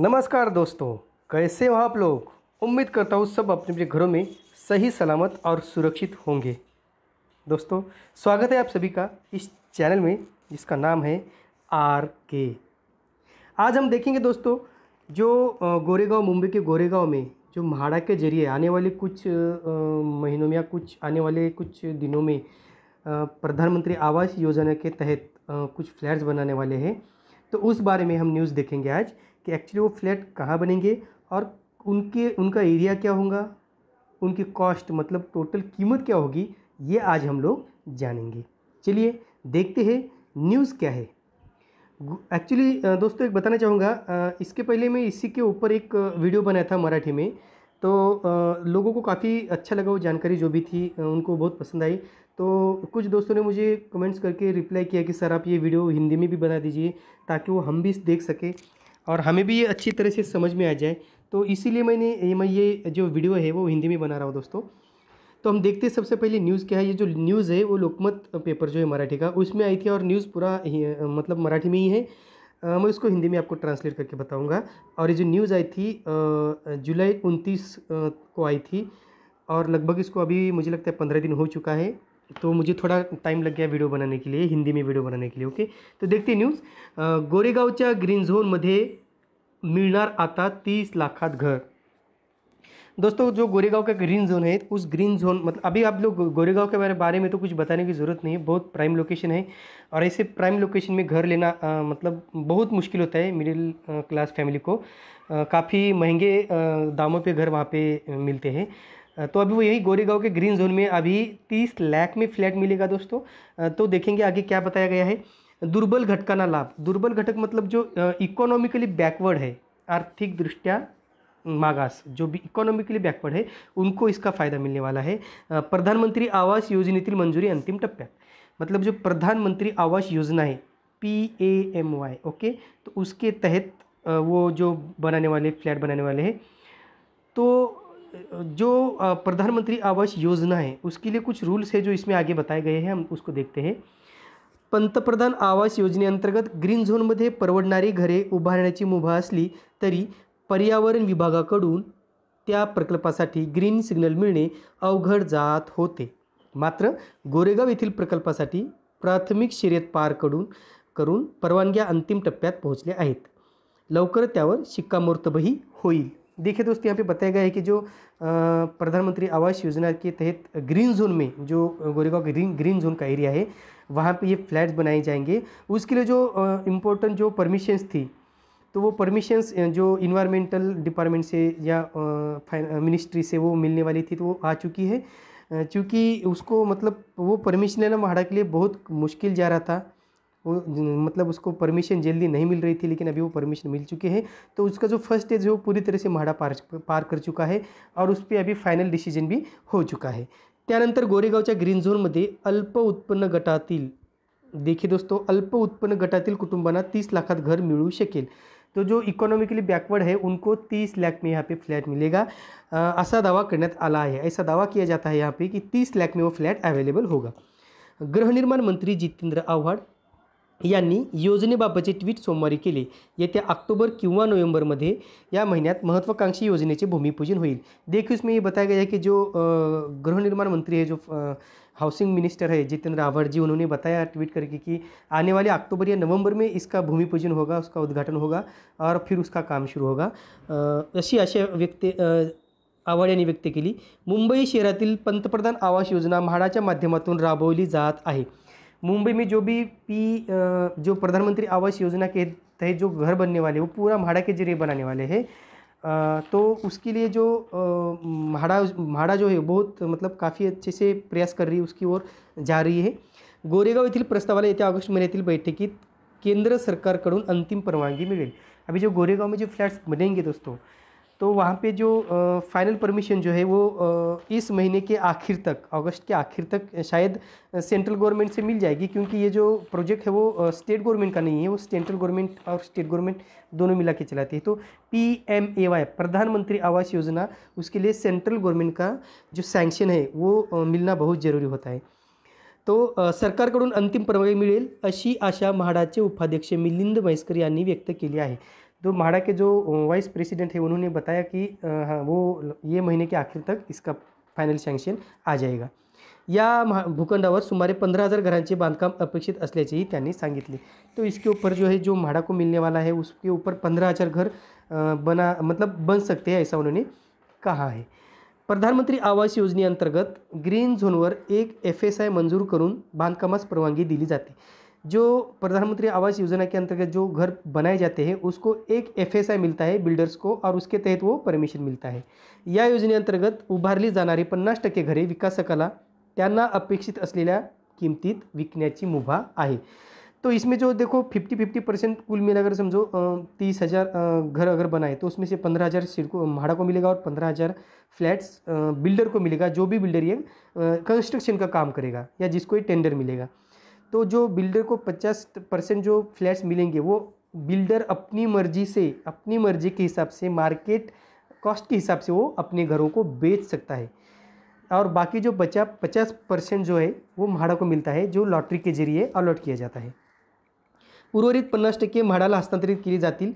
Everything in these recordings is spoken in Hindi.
नमस्कार दोस्तों कैसे हो आप लोग उम्मीद करता हूँ सब अपने अपने घरों में सही सलामत और सुरक्षित होंगे दोस्तों स्वागत है आप सभी का इस चैनल में जिसका नाम है आर के आज हम देखेंगे दोस्तों जो गोरेगांव मुंबई के गोरेगांव में जो म्हाड़ा के जरिए आने वाले कुछ महीनों में या कुछ आने वाले कुछ दिनों में प्रधानमंत्री आवास योजना के तहत कुछ फ्लैट्स बनाने वाले हैं तो उस बारे में हम न्यूज़ देखेंगे आज कि एक्चुअली वो फ्लैट कहाँ बनेंगे और उनके उनका एरिया क्या होगा उनकी कॉस्ट मतलब टोटल कीमत क्या होगी ये आज हम लोग जानेंगे चलिए देखते हैं न्यूज़ क्या है एक्चुअली दोस्तों एक बताना चाहूँगा इसके पहले मैं इसी के ऊपर एक वीडियो बनाया था मराठी में तो लोगों को काफ़ी अच्छा लगा वो जानकारी जो भी थी उनको बहुत पसंद आई तो कुछ दोस्तों ने मुझे कमेंट्स करके रिप्लाई किया कि सर आप ये वीडियो हिंदी में भी बना दीजिए ताकि वो हम भी देख सकें और हमें भी ये अच्छी तरह से समझ में आ जाए तो इसीलिए मैंने ये मैं ये जो वीडियो है वो हिंदी में बना रहा हूँ दोस्तों तो हम देखते हैं सबसे पहले न्यूज़ क्या है ये जो न्यूज़ है वो लोकमत पेपर जो है मराठी का उसमें आई थी और न्यूज़ पूरा मतलब मराठी में ही है आ, मैं उसको हिंदी में आपको ट्रांसलेट करके बताऊँगा और ये जो न्यूज़ आई थी जुलाई उनतीस को आई थी और लगभग इसको अभी मुझे लगता है पंद्रह दिन हो चुका है तो मुझे थोडा टाइम लग गया वीडियो बनाने के लिए हिंदी में वीडियो बनाने के लिए ओके तो देखते न्यूज या ग्रीन जोन मधे मिलना आता तीस लाखात घर दोस्तों जो गोरेगाँव का ग्रीन जोन है उस ग्रीन जोन मतलब अभी आप लोग गोरेगाँव के बारे में तो कुछ बताने की ज़रूरत नहीं है बहुत प्राइम लोकेशन है और ऐसे प्राइम लोकेशन में घर लेना आ, मतलब बहुत मुश्किल होता है मिडिल क्लास फैमिली को काफ़ी महंगे दामों पे घर वहाँ पे मिलते हैं तो अभी वो यही गोरेगांव के ग्रीन जोन में अभी तीस लाख में फ्लैट मिलेगा दोस्तों तो देखेंगे आगे क्या बताया गया है दुर्बल घटकाना लाभ दुर्बल घटक मतलब जो इकोनॉमिकली बैकवर्ड है आर्थिक दृष्टिया मागास जो भी इकोनॉमिकली बैकवर्ड है उनको इसका फायदा मिलने वाला है प्रधानमंत्री आवास योजनेतील मंजूरी अंतिम टप्प्यात मतलब जो प्रधानमंत्री आवास योजना है P A M Y okay तो उसके तहत वो जो बनाने वाले फ्लैट बनाने वाले हैं तो जो प्रधानमंत्री आवास योजना है उसके लिए कुछ रूल्स है जो इसमें आगे बताए गए हैं हम उसको देखते हैं पंतप्रधान आवास योजनेअंतर्गत ग्रीन झोनमध्ये परवडणारी घरे उभारण्याची मुभा असली तरी पर्यावरण विभागाकडून त्या प्रकल्पासाठी ग्रीन सिग्नल मिळणे अवघड जात होते मात्र गोरेगाव येथील प्रकल्पासाठी प्राथमिक शर्यत पार करून परवानग्या अंतिम टप्प्यात पोहोचल्या आहेत लवकर त्यावर शिक्कामोर्तबही होईल देखिए दोस्तों यहाँ पे बताया गया है कि जो प्रधानमंत्री आवास योजना के तहत ग्रीन जोन में जो गोरेगा ग्रीन ग्रीन जोन का एरिया है वहाँ पे ये फ्लैट्स बनाए जाएंगे उसके लिए जो इम्पोर्टेंट जो परमिशंस थी तो वो परमिशंस जो इन्वायरमेंटल डिपार्टमेंट से या मिनिस्ट्री से वो मिलने वाली थी तो वो आ चुकी है चूँकि उसको मतलब वो परमिशन लेना महाड़ा के लिए बहुत मुश्किल जा रहा था मतलब उसको परमिशन जल्दी नहीं मिल रही थी लेकिन अभी वो परमिशन मिल चुकी है तो उसका जो फर्स्ट स्टेज है वो पूरी तरह से महाड़ा पार पार कर चुका है और उस पर अभी फाइनल डिसीजन भी हो चुका है त्यानंतर गोरेगा ग्रीन जोन मध्य अल्प उत्पन्न गटातील देखिए दोस्तों अल्प उत्पन्न गटातील कुटुंबान तीस लाखात घर मिलू शकेल तो जो इकोनॉमिकली बैकवर्ड है उनको 30 लाख में यहाँ पे फ्लैट मिलेगा ऐसा दावा करण्यात आला है ऐसा दावा किया जाता है यहाँ पे कि 30 लाख में वो फ्लैट अवेलेबल होगा गृह निर्माण मंत्री जितेंद्र आव्हाड यांनी योजनेबाबतचे ट्विट सोमवारी केले येत्या ऑक्टोबर किंवा नोव्हेंबरमध्ये या महिन्यात महत्त्वाकांक्षी योजनेचे भूमिपूजन होईल देखील मी ये बताया गया की जो गृहनिर्माण मंत्री है जो हाउसिंग मिनिस्टर है जितेंद्र आवर जी उन्होंने बताया ट्वीट करके की आने वाले ऑक्टोबर या नवंबर में इसका भूमिपूजन होगा उसका उद्घाटन होगा और फिर उसका काम सुरू होगा अशी अशा व्यक्ती आवड यांनी व्यक्त केली मुंबई शहरातील पंतप्रधान आवास योजना म्हाडाच्या माध्यमातून राबवली जात आहे मुंबई में जो भी पी जो प्रधानमंत्री आवास योजना के तहत जो घर बनने वाले वो पूरा भाड़ा के जरिए बनाने वाले हैं तो उसके लिए जो भाड़ा भाड़ा जो है बहुत मतलब काफ़ी अच्छे से प्रयास कर रही है उसकी ओर जा रही है गोरेगाव येथील प्रस्तावाला येत्या ऑगस्ट महिन्यातील बैठकीत केंद्र सरकारकडून अंतिम परवानगी मिळेल अभी जो गोरेगाव में जो फ्लैट्स बनेंगे दोस्तों तो वहाँ पे जो फाइनल परमिशन जो है वो इस महीने के आखिर तक अगस्त के आखिर तक शायद सेंट्रल गवर्नमेंट से मिल जाएगी क्योंकि ये जो प्रोजेक्ट है वो स्टेट गवर्नमेंट का नहीं है वो सेंट्रल गवर्नमेंट और स्टेट गवर्नमेंट दोनों मिला के चलाती है तो पी एम ए वाई प्रधानमंत्री आवास योजना उसके लिए सेंट्रल गवर्नमेंट का जो सैंक्शन है वो मिलना बहुत ज़रूरी होता है तो सरकारकडून अंतिम परवानगी मिळेल अशी आशा म्हाडाचे उपाध्यक्ष मिलिंद म्हैसकर यांनी व्यक्त केली आहे तो म्हाड़ा के जो वाइस प्रेसिडेंट है उन्होंने बताया कि हाँ वो ये महीने के आखिर तक इसका फायनल सँक्शन आ जाएगा या महा भूखंडावर सुमारे पंधरा हज़ार घरांचे बांधकाम अपेक्षित असल्याचेही त्यांनी सांगितले तो इसके ऊपर जो है जो म्हाड़ा को मिलने वाला है उसके ऊपर पंधरा हज़ार घर बना मतलब बन सकते हैं ऐसा उन्होंने कहा है प्रधानमंत्री आवास योजनेअंतर्गत ग्रीन झोनवर एक एफ एस आय मंजूर करून बांधकामास परवानगी दिली जाते जो प्रधानमंत्री आवास योजना के अंतर्गत जो घर बनाए जाते हैं उसको एक एफ मिलता है बिल्डर्स को और उसके तहत वो परमिशन मिलता है या योजनेअंतर्गत उभारली जाणारी पन्नास टक्के घरे विकासकाला त्यांना अपेक्षित असलेल्या विकने विकण्याची मुभा आहे तो इसमें जो देखो फिफ्टी फिफ्टी परसेंट कुल मिला अगर समझो तीस हज़ार घर अगर बनाए तो उसमें से पंद्रह हज़ार सीट को भाड़ा को मिलेगा और पंद्रह हज़ार फ्लैट्स बिल्डर को मिलेगा जो भी बिल्डर ये कंस्ट्रक्शन का काम करेगा या जिसको ये टेंडर मिलेगा तो जो बिल्डर को पचास परसेंट जो फ्लैट्स मिलेंगे वो बिल्डर अपनी मर्जी से अपनी मर्जी के हिसाब से मार्केट कॉस्ट के हिसाब से वो अपने घरों को बेच सकता है और बाकी जो बचा पचास परसेंट जो है वो म्हाडा को मिलता है जो लॉटरी के जरिए अलॉट किया जाता है उर्वरित पन्नास टक्के म्हाडाला हस्तांतरित किए जातील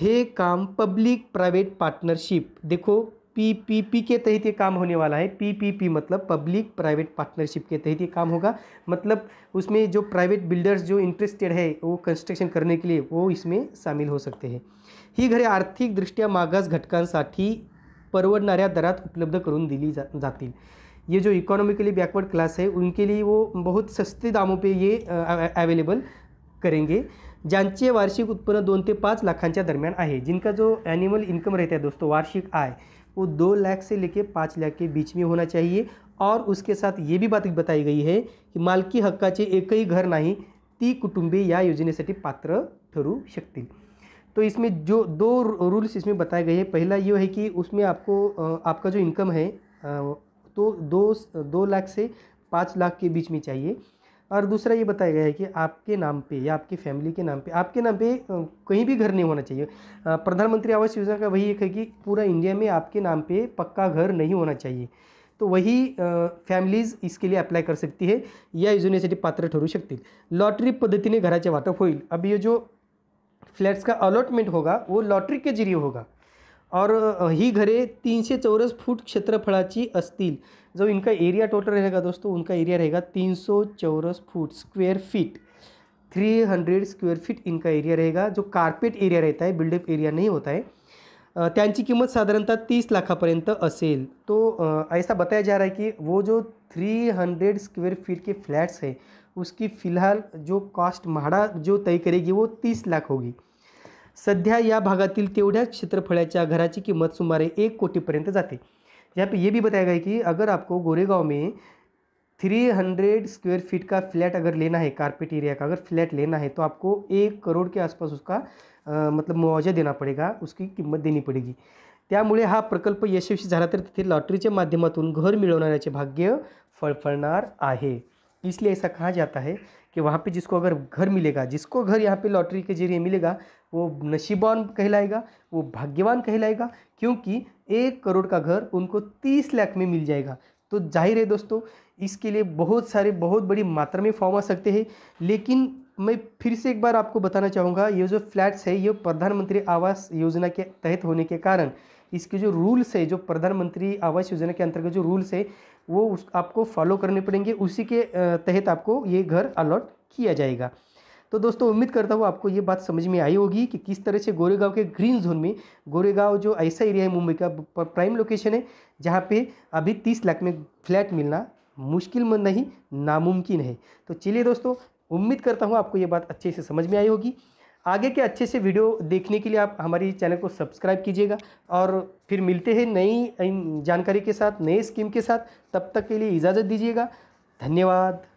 हे काम पब्लिक प्रायव्हेट पार्टनरशिप देखो पी पी पी के तहत ये काम होने वाला है पी पी पी मतलब पब्लिक प्राइवेट पार्टनरशिप के तहत ये काम होगा मतलब उसमें जो प्राइवेट बिल्डर्स जो इंटरेस्टेड है वो कंस्ट्रक्शन करने के लिए वो इसमें शामिल हो सकते हैं ही घरे दृष्टिया मागास घटकांसाठी परवडणाऱ्या दरात उपलब्ध करूँ दिली जा ये जो इकोनॉमिकली बैकवर्ड क्लास है उनके लिए वो बहुत सस्ते दामों पे ये अवेलेबल करेंगे जानचे वार्षिक उत्पन्न दोन ते पाँच लाखांच्या दरमियान है जिनका जो एनिमल इनकम रहता है दोस्तों वार्षिक आय वो दो लाख से लेके पाँच लाख के बीच में होना चाहिए और उसके साथ ये भी बात बताई गई है कि मालकी हक्का एक ही घर नहीं ती कुटुंबे या योजने से पात्र ठरू शकती तो इसमें जो दो रूल्स इसमें बताए गए हैं पहला ये है कि उसमें आपको आपका जो इनकम है तो दो दो लाख से पाँच लाख के बीच में चाहिए और दूसरा ये बताया गया है कि आपके नाम पे या आपकी फैमिली के नाम पे आपके नाम पे कहीं भी घर नहीं होना चाहिए प्रधानमंत्री आवास योजना का वही एक है कि पूरा इंडिया में आपके नाम पे पक्का घर नहीं होना चाहिए तो वही फैमिलीज इसके लिए अप्लाई कर सकती है या योजनेसाठी पात्र ठरू शकतील लॉटरी पद्धति घर के वाटप होल अब ये जो फ्लैट्स का अलॉटमेंट होगा वो लॉटरी के जरिए होगा और ही घरे तीन से चौरस फूट क्षेत्रफला जो इनका एरिया टोटल रहेगा दोस्तों उनका एरिया रहेगा तीन सौ चौरस foot square feet three hundred square feet इनका एरिया रहेगा जो कारपेट एरिया रहता है बिल्डअप एरिया नहीं होता है त्यांची कीमत साधारणतः तीस लाखापर्यंत असेल तो ऐसा बताया जा रहा है कि वो जो थ्री हंड्रेड स्क्वेयर फीट के फ्लैट्स है उसकी फ़िलहाल जो कॉस्ट म्हाडा जो तय करेगी वो तीस लाख होगी सध्या या भागातील तेवढ्याच क्षेत्रफळाच्या घराची किंमत सुमारे एक कोटीपर्यंत जाते यहाँ पे ये भी बताया गया कि अगर आपको गोरेगांव में 300 स्क्वायर फीट का फ्लैट अगर लेना है कारपेट एरिया का अगर फ्लैट लेना है तो आपको एक करोड़ के आसपास उसका आ, मतलब मुआवजा देना पड़ेगा उसकी कीमत देनी पडेगी क्या हा प्रकल्प यशस्वी जा तथे लॉटरी के मध्यम घर मिलने भाग्य फळफळणार है इसलिए ऐसा कहा जाता है कि वहाँ पे जिसको अगर घर मिलेगा जिसको घर यहाँ पे लॉटरी के जरिए मिलेगा वो नशीबान कहलाएगा वो भाग्यवान कहलाएगा क्योंकि एक करोड़ का घर उनको तीस लाख में मिल जाएगा तो जाहिर है दोस्तों इसके लिए बहुत सारे बहुत बड़ी मात्रा में फॉर्म आ सकते हैं लेकिन मैं फिर से एक बार आपको बताना चाहूँगा ये जो फ्लैट्स है ये प्रधानमंत्री आवास योजना के तहत होने के कारण इसके जो रूल्स है जो प्रधानमंत्री आवास योजना के अंतर्गत जो रूल्स है वो उस आपको फॉलो करने पड़ेंगे उसी के तहत आपको ये घर अलॉट किया जाएगा तो दोस्तों उम्मीद करता हूँ आपको ये बात समझ में आई होगी कि किस तरह से गोरेगांव के ग्रीन जोन में गोरेगांव जो ऐसा एरिया है मुंबई का प्राइम लोकेशन है जहाँ पे अभी तीस लाख में फ्लैट मिलना मुश्किल में नहीं नामुमकिन है तो चलिए दोस्तों उम्मीद करता हूँ आपको ये बात अच्छे से समझ में आई होगी आगे के अच्छे से वीडियो देखने के लिए आप हमारी चैनल को सब्सक्राइब कीजिएगा और फिर मिलते हैं नई जानकारी के साथ नए स्कीम के साथ तब तक के लिए इजाज़त दीजिएगा धन्यवाद